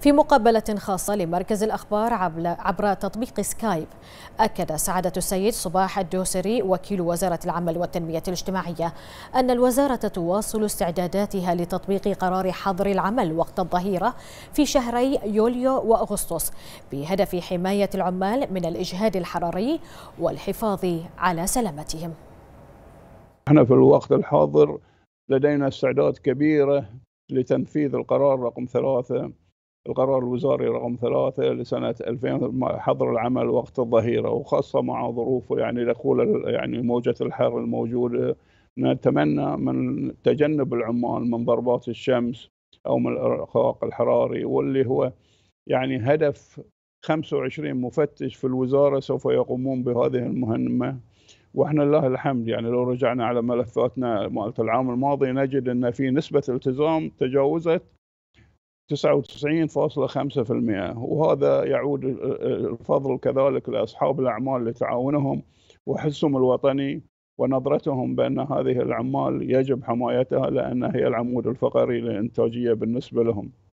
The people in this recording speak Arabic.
في مقابلة خاصة لمركز الأخبار عبر تطبيق سكايب أكد سعادة السيد صباح الدوسري وكيل وزارة العمل والتنمية الاجتماعية أن الوزارة تواصل استعداداتها لتطبيق قرار حظر العمل وقت الظهيرة في شهري يوليو وأغسطس بهدف حماية العمال من الإجهاد الحراري والحفاظ على سلامتهم نحن في الوقت الحاضر لدينا استعداد كبيرة لتنفيذ القرار رقم ثلاثة القرار الوزاري رقم ثلاثة لسنة 2000 حظر العمل وقت الظهيرة وخاصة مع ظروف يعني دخول يعني موجة الحر الموجودة نتمنى من تجنب العمال من ضربات الشمس أو من الإرهاق الحراري واللي هو يعني هدف 25 مفتش في الوزارة سوف يقومون بهذه المهمة واحنا لله الحمد يعني لو رجعنا على ملفاتنا مالت العام الماضي نجد ان في نسبه التزام تجاوزت 99.5% وهذا يعود الفضل كذلك لأصحاب الأعمال لتعاونهم وحسهم الوطني ونظرتهم بأن هذه الأعمال يجب حمايتها لأن هي العمود الفقري للإنتاجية بالنسبة لهم